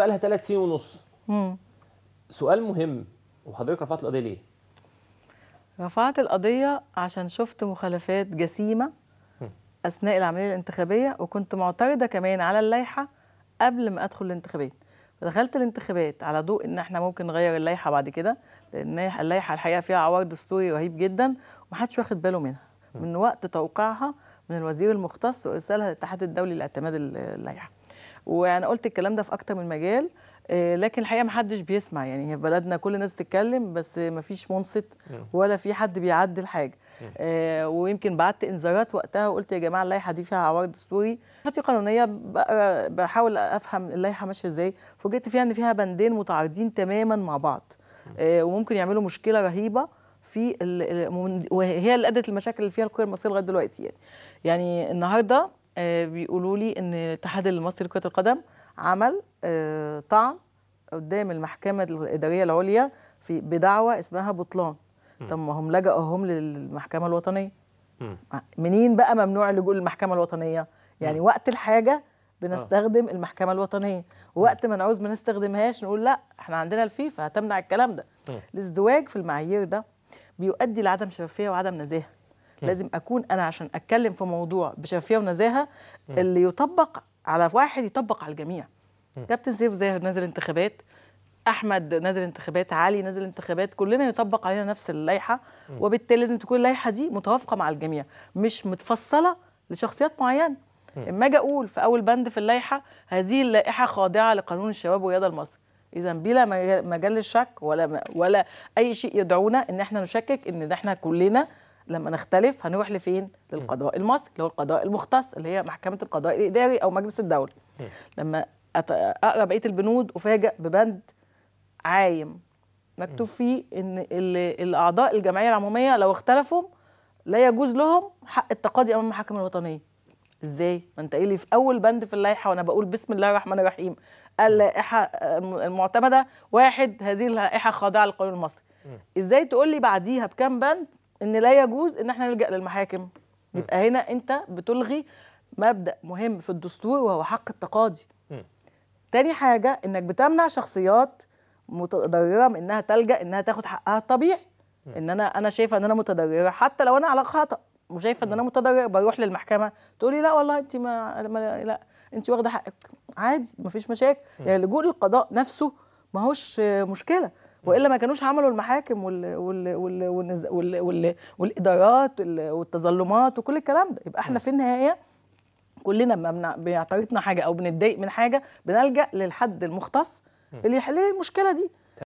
بقى لها ثلاث سنين ونص مم. سؤال مهم وحضرتك رفعت القضيه ليه؟ رفعت القضيه عشان شفت مخالفات جسيمه مم. اثناء العمليه الانتخابيه وكنت معترضه كمان على اللائحه قبل ما ادخل الانتخابات دخلت الانتخابات على ضوء ان احنا ممكن نغير اللائحه بعد كده لان اللائحه الحقيقه فيها عوار دستوري رهيب جدا ومحدش واخد باله منها من وقت توقيعها من الوزير المختص وارسالها للاتحاد الدولي لاعتماد اللائحه وانا قلت الكلام ده في اكتر من مجال آه، لكن الحقيقه محدش بيسمع يعني هي في بلدنا كل الناس تتكلم بس ما فيش منصت ولا في حد بيعدل حاجه آه، ويمكن بعت انذارات وقتها وقلت يا جماعه اللائحه دي فيها عوارض دستوري خطي قانونيه بحاول افهم اللائحه ماشيه ازاي فوجئت فيها ان فيها بندين متعارضين تماما مع بعض آه، وممكن يعملوا مشكله رهيبه في وهي اللي ادت المشاكل اللي فيها القوى المصريه لغايه دلوقتي يعني. يعني النهارده آه، بيقولوا لي ان الاتحاد المصري لكره القدم عمل آه، طعن قدام المحكمه الاداريه العليا في بدعوى اسمها بطلان طب ما هم لجأهم للمحكمه الوطنيه منين بقى ممنوع لجوء للمحكمه الوطنيه يعني وقت الحاجه بنستخدم آه. المحكمه الوطنيه وقت ما نعوز ما نستخدمهاش نقول لا احنا عندنا الفيفا هتمنع الكلام ده الازدواج في المعايير ده بيؤدي لعدم شفافيه وعدم نزاهه لازم اكون انا عشان اتكلم في موضوع بشفافيه ونزاهه اللي يطبق على واحد يطبق على الجميع كابتن سيف زاهر نازل انتخابات احمد نازل انتخابات علي نازل انتخابات كلنا يطبق علينا نفس اللائحه وبالتالي لازم تكون اللائحه دي متوافقه مع الجميع مش متفصله لشخصيات معينه اما اجي اقول في اول بند في اللائحه هذه اللائحه خاضعه لقانون الشباب والرياضه المصري اذا بلا مجال الشك ولا ولا اي شيء يدعونا ان احنا نشكك ان احنا كلنا لما نختلف هنروح لفين للقضاء المصري اللي هو القضاء المختص اللي هي محكمه القضاء الاداري او مجلس الدوله لما اقرا بقيه البنود افاجئ ببند عايم مكتوب فيه ان الاعضاء الجمعيه العموميه لو اختلفوا لا يجوز لهم حق التقاضي امام المحاكم الوطنيه ازاي ما انت قايل لي في اول بند في اللائحه وانا بقول بسم الله الرحمن الرحيم اللائحه المعتمده واحد هذه اللائحه خاضعه للقانون المصري ازاي تقول لي بعديها بكام بند ان لا يجوز ان احنا نلجا للمحاكم يبقى هنا انت بتلغي مبدا مهم في الدستور وهو حق التقاضي تاني حاجه انك بتمنع شخصيات متضرره من انها تلجا انها تاخد حقها الطبيعي ان انا انا شايفه ان انا متضرره حتى لو انا على خطا وشايفه ان انا متضرره بروح للمحكمه تقولي لا والله انت ما, ما لا انت واخده حقك عادي مفيش مشاكل يعني اللجوء للقضاء نفسه ما هوش مشكله والا ما كانوش عملوا المحاكم وال وال وال وال وال وال والادارات والتظلمات وكل الكلام ده يبقى احنا في النهايه كلنا لما بيعترضنا حاجه او بنتضايق من حاجه بنلجا للحد المختص اللي يحل لي المشكله دي